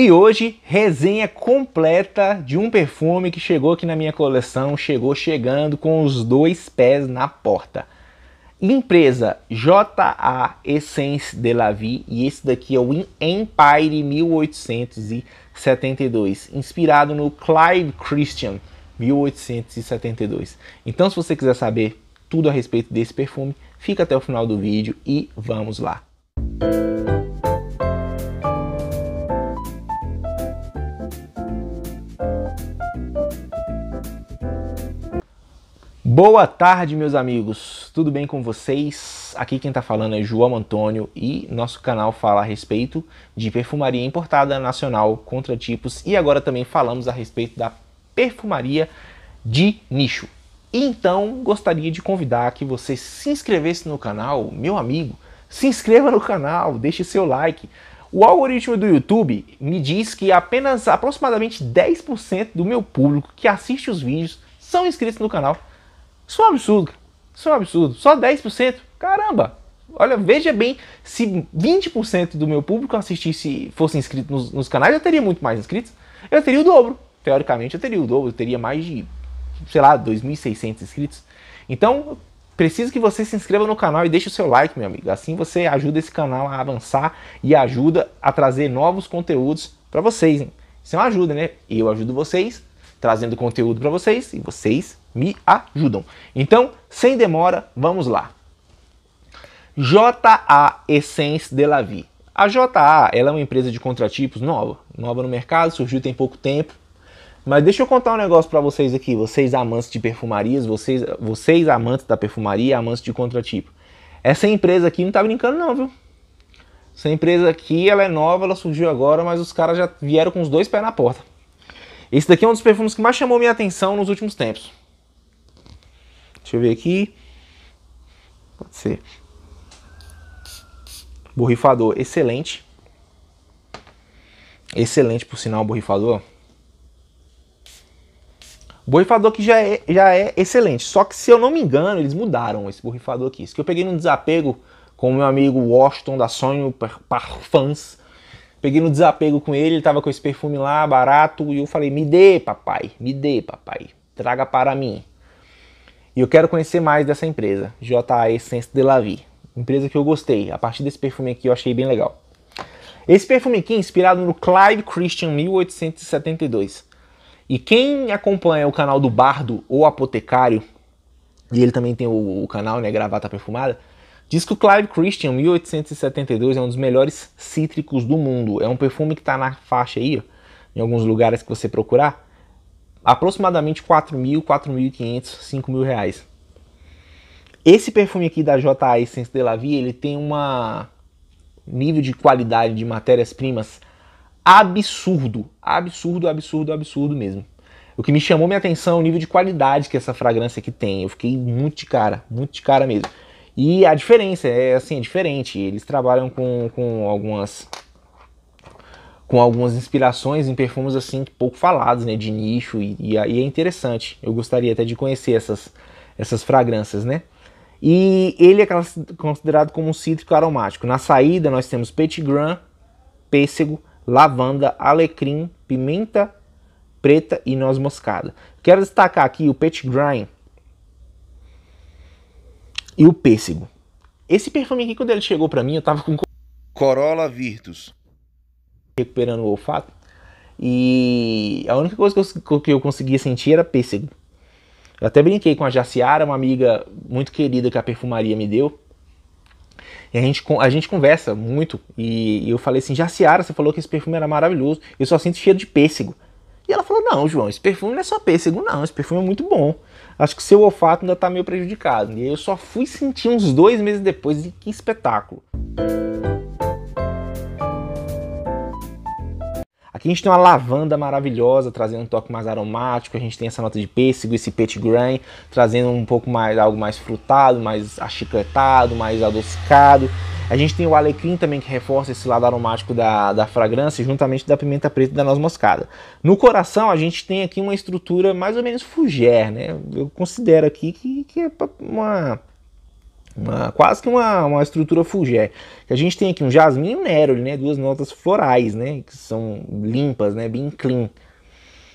E hoje, resenha completa de um perfume que chegou aqui na minha coleção, chegou chegando com os dois pés na porta. Empresa JA Essence de la Vie, e esse daqui é o Empire 1872, inspirado no Clive Christian 1872. Então, se você quiser saber tudo a respeito desse perfume, fica até o final do vídeo e vamos lá. Música Boa tarde, meus amigos. Tudo bem com vocês? Aqui quem está falando é João Antônio e nosso canal fala a respeito de perfumaria importada nacional, tipos e agora também falamos a respeito da perfumaria de nicho. Então, gostaria de convidar que você se inscrevesse no canal, meu amigo. Se inscreva no canal, deixe seu like. O algoritmo do YouTube me diz que apenas aproximadamente 10% do meu público que assiste os vídeos são inscritos no canal. Isso é um absurdo. Isso é um absurdo. Só 10%. Caramba! Olha, veja bem, se 20% do meu público assistisse, fosse inscrito nos, nos, canais, eu teria muito mais inscritos. Eu teria o dobro. Teoricamente, eu teria o dobro. Eu teria mais de, sei lá, 2.600 inscritos. Então, preciso que você se inscreva no canal e deixe o seu like, meu amigo. Assim você ajuda esse canal a avançar e ajuda a trazer novos conteúdos para vocês. Hein? Isso é uma ajuda, né? Eu ajudo vocês, trazendo conteúdo para vocês e vocês me ajudam. Então, sem demora, vamos lá. JA Essence de la Vie. A JA ela é uma empresa de contratipos nova, nova no mercado, surgiu tem pouco tempo. Mas deixa eu contar um negócio para vocês aqui, vocês amantes de perfumarias, vocês, vocês amantes da perfumaria, amantes de contratipo. Essa empresa aqui não tá brincando não, viu? Essa empresa aqui, ela é nova, ela surgiu agora, mas os caras já vieram com os dois pés na porta. Esse daqui é um dos perfumes que mais chamou minha atenção nos últimos tempos. Deixa eu ver aqui. Pode ser. Borrifador excelente. Excelente, por sinal, o borrifador. borrifador que já é, já é excelente. Só que, se eu não me engano, eles mudaram esse borrifador aqui. Isso que eu peguei num desapego com o meu amigo Washington da Sonho Parfums. Peguei no desapego com ele, ele tava com esse perfume lá, barato, e eu falei, me dê, papai, me dê, papai, traga para mim. E eu quero conhecer mais dessa empresa, JA Essence de la Vie. Empresa que eu gostei. A partir desse perfume aqui eu achei bem legal. Esse perfume aqui é inspirado no Clive Christian 1872. E quem acompanha o canal do Bardo ou Apotecário, e ele também tem o, o canal, né, Gravata Perfumada, Diz que o Clive Christian 1872 é um dos melhores cítricos do mundo. É um perfume que está na faixa aí, em alguns lugares que você procurar, aproximadamente 4.000, 4.500, mil reais. Esse perfume aqui da J.A. Essence de la Vie, ele tem um nível de qualidade de matérias-primas absurdo, absurdo, absurdo, absurdo mesmo. O que me chamou minha atenção é o nível de qualidade que essa fragrância aqui tem. Eu fiquei muito de cara, muito de cara mesmo. E a diferença é assim, é diferente. Eles trabalham com, com algumas com algumas inspirações em perfumes assim pouco falados, né, de nicho e, e, e é interessante. Eu gostaria até de conhecer essas essas fragrâncias, né? E ele é considerado como um cítrico aromático. Na saída nós temos petit pêssego, lavanda, alecrim, pimenta preta e noz moscada. Quero destacar aqui o petit e o pêssego. Esse perfume aqui quando ele chegou para mim, eu tava com Corolla Virtus recuperando o olfato. E a única coisa que eu, que eu conseguia sentir era pêssego. Eu até brinquei com a Jaciara, uma amiga muito querida que a perfumaria me deu. E a gente, a gente conversa muito. E, e eu falei assim: Jaciara, você falou que esse perfume era maravilhoso. Eu só sinto cheiro de pêssego. E ela falou: Não, João, esse perfume não é só pêssego, não. Esse perfume é muito bom. Acho que seu olfato ainda está meio prejudicado. E eu só fui sentir uns dois meses depois. E que espetáculo! Aqui a gente tem uma lavanda maravilhosa, trazendo um toque mais aromático. A gente tem essa nota de pêssego, esse pet grain, trazendo um pouco mais algo mais frutado, mais achicletado, mais adocicado. A gente tem o alecrim também que reforça esse lado aromático da, da fragrância, juntamente da pimenta preta e da noz moscada. No coração, a gente tem aqui uma estrutura mais ou menos fougère, né? Eu considero aqui que, que é uma uma, quase que uma, uma estrutura Fugé. A gente tem aqui um jasmim e um neroli, né? Duas notas florais, né? Que são limpas, né? Bem clean.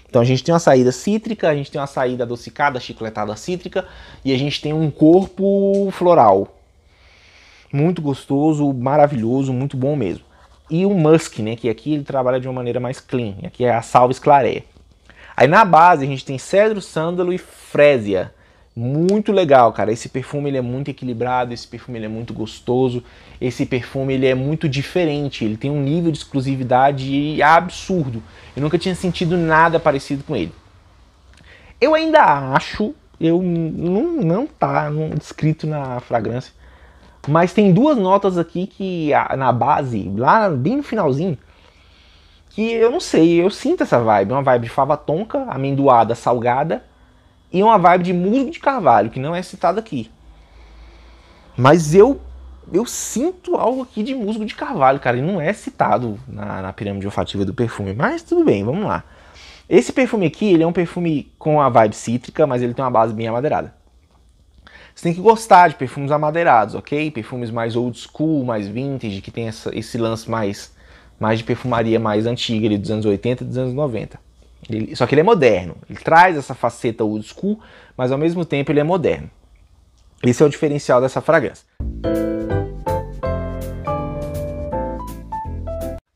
Então a gente tem uma saída cítrica, a gente tem uma saída adocicada, chicletada cítrica e a gente tem um corpo floral. Muito gostoso, maravilhoso, muito bom mesmo. E o musk, né? Que aqui ele trabalha de uma maneira mais clean. Aqui é a salves claré Aí na base a gente tem cedro, sândalo e frésia. Muito legal, cara. Esse perfume ele é muito equilibrado, esse perfume ele é muito gostoso, esse perfume ele é muito diferente, ele tem um nível de exclusividade absurdo. Eu nunca tinha sentido nada parecido com ele. Eu ainda acho, eu não, não tá descrito na fragrância, mas tem duas notas aqui que na base, lá bem no finalzinho, que eu não sei, eu sinto essa vibe, é uma vibe de fava tonka, amendoada, salgada e uma vibe de musgo de Carvalho, que não é citado aqui. Mas eu eu sinto algo aqui de musgo de carvalho, cara, e não é citado na, na pirâmide olfativa do perfume, mas tudo bem, vamos lá. Esse perfume aqui, ele é um perfume com a vibe cítrica, mas ele tem uma base bem amadeirada. Você tem que gostar de perfumes amadeirados, ok? Perfumes mais old school, mais vintage, que tem essa, esse lance mais, mais de perfumaria mais antiga, ali, dos anos 80 e dos anos 90. Ele, só que ele é moderno. Ele traz essa faceta old school, mas ao mesmo tempo ele é moderno. Esse é o diferencial dessa fragrância.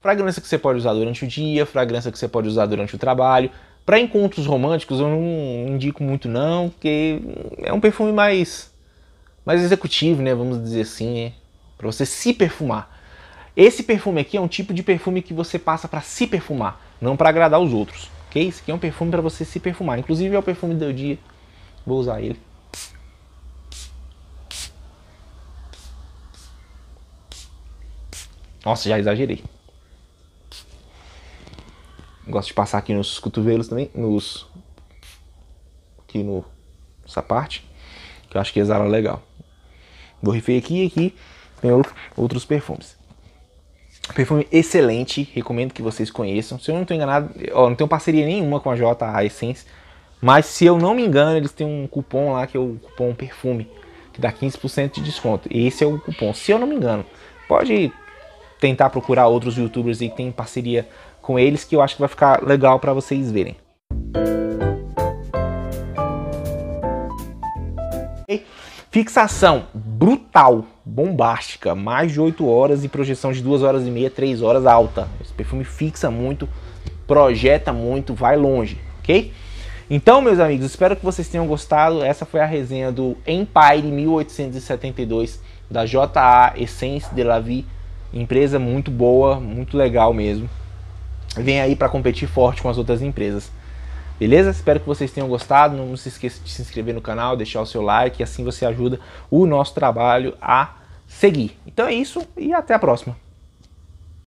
Fragrância que você pode usar durante o dia, fragrância que você pode usar durante o trabalho. Para encontros românticos eu não indico muito não, porque é um perfume mais mais executivo, né? Vamos dizer assim, é, para você se perfumar. Esse perfume aqui é um tipo de perfume que você passa para se perfumar, não para agradar os outros. Ok? Esse aqui é um perfume para você se perfumar. Inclusive é o perfume do dia. Vou usar ele. Nossa, já exagerei. Gosto de passar aqui nos cotovelos também, nos aqui no essa parte, que eu acho que exala legal. Vou Borrifei aqui e aqui tem outros perfumes. Perfume excelente, recomendo que vocês conheçam. Se eu não estou enganado, ó, não tenho parceria nenhuma com a JA Essence, mas se eu não me engano, eles têm um cupom lá que é o cupom perfume, que dá 15% de desconto. Esse é o cupom, se eu não me engano. Pode tentar procurar outros youtubers aí que tem parceria com eles que eu acho que vai ficar legal para vocês verem. Fixação brutal bombástica, mais de 8 horas e projeção de 2 horas e meia, 3 horas alta. Esse perfume fixa muito, projeta muito, vai longe, ok? Então, meus amigos, espero que vocês tenham gostado. Essa foi a resenha do Empire 1872 da JA Essence de la Vie. Empresa muito boa, muito legal mesmo. Vem aí para competir forte com as outras empresas. Beleza? Espero que vocês tenham gostado. Não se esqueça de se inscrever no canal, deixar o seu like, assim você ajuda o nosso trabalho a seguir. Então é isso e até a próxima.